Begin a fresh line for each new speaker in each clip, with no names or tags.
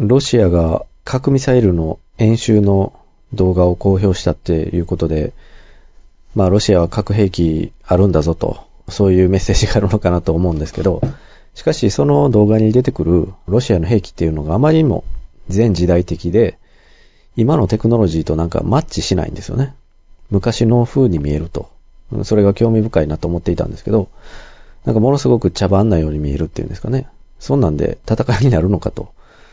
ロシアが核ミサイルの演習の動画を公表したっていうことで、まあロシアは核兵器あるんだぞと、そういうメッセージがあるのかなと思うんですけど、しかしその動画に出てくるロシアの兵器っていうのがあまりにも全時代的で、今のテクノロジーとなんかマッチしないんですよね。昔の風に見えると。それが興味深いなと思っていたんですけど、なんかものすごく茶番なように見えるっていうんですかね。そんなんで戦いになるのかと。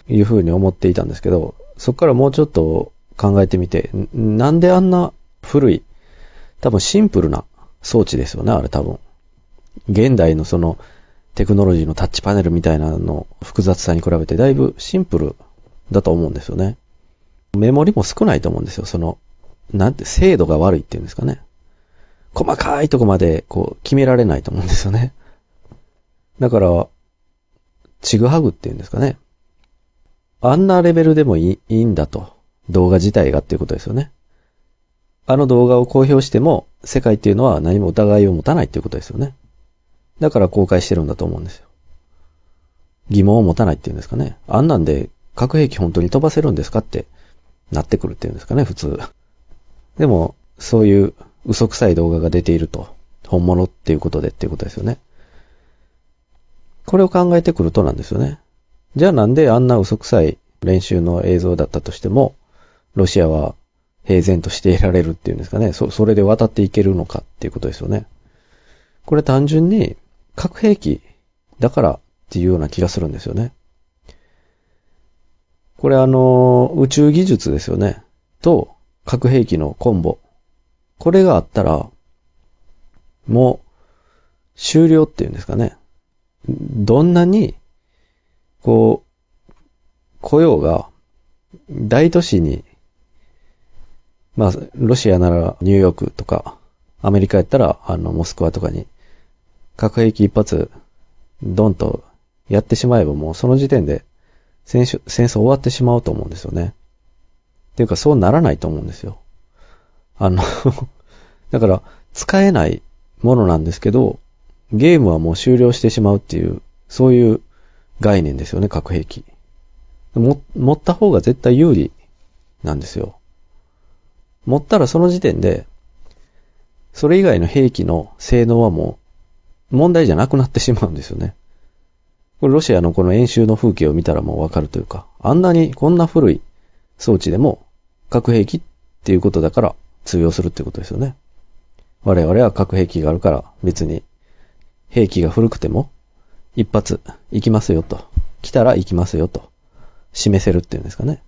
いうふうに思っていたんですけど、そこからもうちょっと考えてみて、なんであんな古い、多分シンプルな装置ですよね、あれ多分。現代のそのテクノロジーのタッチパネルみたいなの複雑さに比べてだいぶシンプルだと思うんですよね。メモリも少ないと思うんですよ。その、なんて、精度が悪いっていうんですかね。細かいとこまでこう決められないと思うんですよね。だから、ちぐはぐっていうんですかね。あんなレベルでもいいんだと。動画自体がっていうことですよね。あの動画を公表しても、世界っていうのは何も疑いを持たないっていうことですよね。だから公開してるんだと思うんですよ。疑問を持たないっていうんですかね。あんなんで核兵器本当に飛ばせるんですかってなってくるっていうんですかね、普通。でも、そういう嘘くさい動画が出ていると。本物っていうことでっていうことですよね。これを考えてくるとなんですよね。じゃあなんであんな嘘くさい練習の映像だったとしても、ロシアは平然としていられるっていうんですかね。そ、それで渡っていけるのかっていうことですよね。これ単純に核兵器だからっていうような気がするんですよね。これあの、宇宙技術ですよね。と核兵器のコンボ。これがあったら、もう終了っていうんですかね。どんなに、こう、雇用が大都市に、まあ、ロシアならニューヨークとか、アメリカやったら、あの、モスクワとかに、核兵器一発、ドンとやってしまえばもうその時点で戦争終わってしまうと思うんですよね。っていうかそうならないと思うんですよ。あの だから使えないものなんですけど、ゲームはもう終了してしまうっていう、そういう概念ですよね、核兵器。も、持った方が絶対有利なんですよ。持ったらその時点で、それ以外の兵器の性能はもう問題じゃなくなってしまうんですよね。これロシアのこの演習の風景を見たらもうわかるというか、あんなにこんな古い装置でも核兵器っていうことだから通用するってことですよね。我々は核兵器があるから別に兵器が古くても一発行きますよと。来たら行きますよと。示せるっていうんですかね。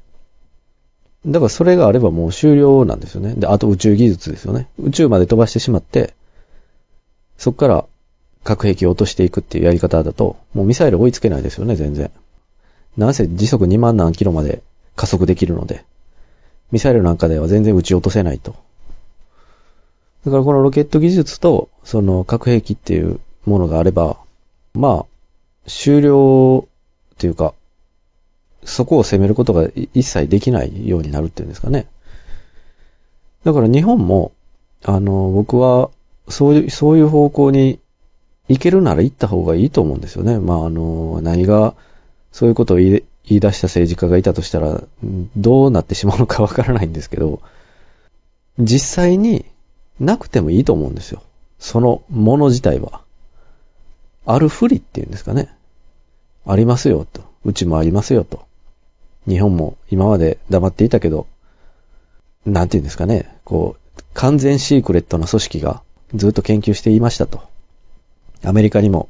だからそれがあればもう終了なんですよね。で、あと宇宙技術ですよね。宇宙まで飛ばしてしまって、そこから核兵器を落としていくっていうやり方だと、もうミサイル追いつけないですよね、全然。なんせ時速2万何キロまで加速できるので、ミサイルなんかでは全然撃ち落とせないと。だからこのロケット技術と、その核兵器っていうものがあれば、まあ、終了っていうか、そこを攻めることが一切できないようになるっていうんですかね。だから日本も、あの、僕は、そういう、そういう方向に行けるなら行った方がいいと思うんですよね。まあ、あの、何が、そういうことを言い出した政治家がいたとしたら、どうなってしまうのかわからないんですけど、実際になくてもいいと思うんですよ。そのもの自体は。ある不利っていうんですかね。ありますよと。うちもありますよと。日本も今まで黙っていたけど、なんて言うんですかね、こう、完全シークレットな組織がずっと研究していましたと。アメリカにも、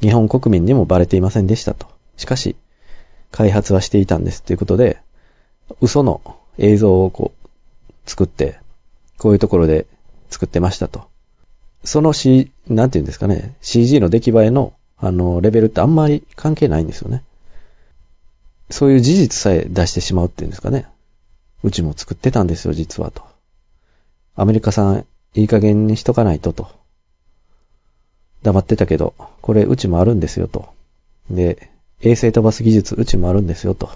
日本国民にもバレていませんでしたと。しかし、開発はしていたんですということで、嘘の映像をこう、作って、こういうところで作ってましたと。その C、なんて言うんですかね、CG の出来栄えの、あの、レベルってあんまり関係ないんですよね。そういう事実さえ出してしまうっていうんですかね。うちも作ってたんですよ、実はと。アメリカさん、いい加減にしとかないとと。黙ってたけど、これうちもあるんですよと。で、衛星飛ばす技術うちもあるんですよと。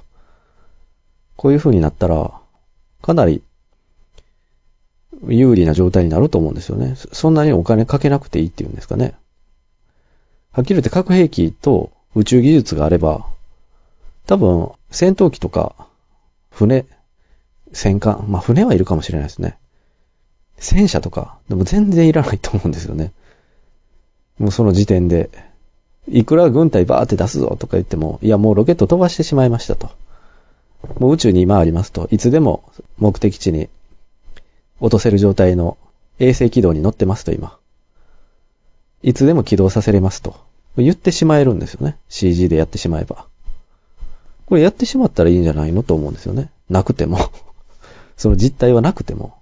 こういう風になったら、かなり有利な状態になると思うんですよね。そんなにお金かけなくていいっていうんですかね。はっきり言って核兵器と宇宙技術があれば、多分、戦闘機とか、船、戦艦、まあ船はいるかもしれないですね。戦車とか、でも全然いらないと思うんですよね。もうその時点で、いくら軍隊バーって出すぞとか言っても、いやもうロケット飛ばしてしまいましたと。もう宇宙に今ありますと、いつでも目的地に落とせる状態の衛星軌道に乗ってますと今。いつでも起動させれますと。言ってしまえるんですよね。CG でやってしまえば。これやってしまったらいいんじゃないのと思うんですよね。なくても その実態はなくても。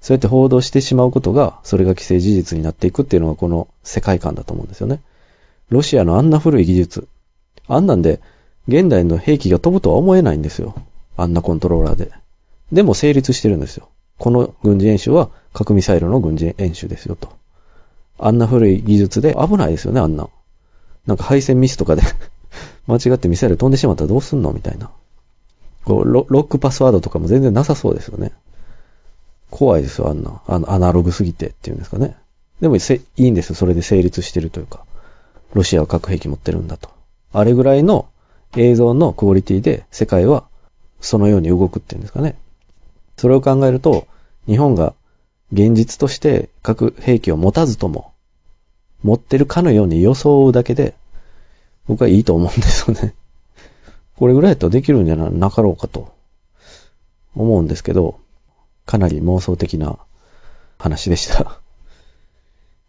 そうやって報道してしまうことが、それが既成事実になっていくっていうのがこの世界観だと思うんですよね。ロシアのあんな古い技術。あんなんで、現代の兵器が飛ぶとは思えないんですよ。あんなコントローラーで。でも成立してるんですよ。この軍事演習は核ミサイルの軍事演習ですよと。あんな古い技術で危ないですよね、あんな。なんか配線ミスとかで間違ってミサイル飛んでしまったらどうすんのみたいな。こうロ、ロックパスワードとかも全然なさそうですよね。怖いですよ、あんな。あの、アナログすぎてっていうんですかね。でもせ、いいんですよ。それで成立してるというか。ロシアは核兵器持ってるんだと。あれぐらいの映像のクオリティで世界はそのように動くっていうんですかね。それを考えると、日本が現実として核兵器を持たずとも、持ってるかのように装うだけで、僕はいいと思うんですよね。これぐらいやったらできるんじゃなかろうかと思うんですけど、かなり妄想的な話でした。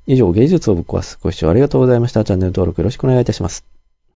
以上、芸術をぶっ壊すご視聴ありがとうございました。チャンネル登録よろしくお願いいたします。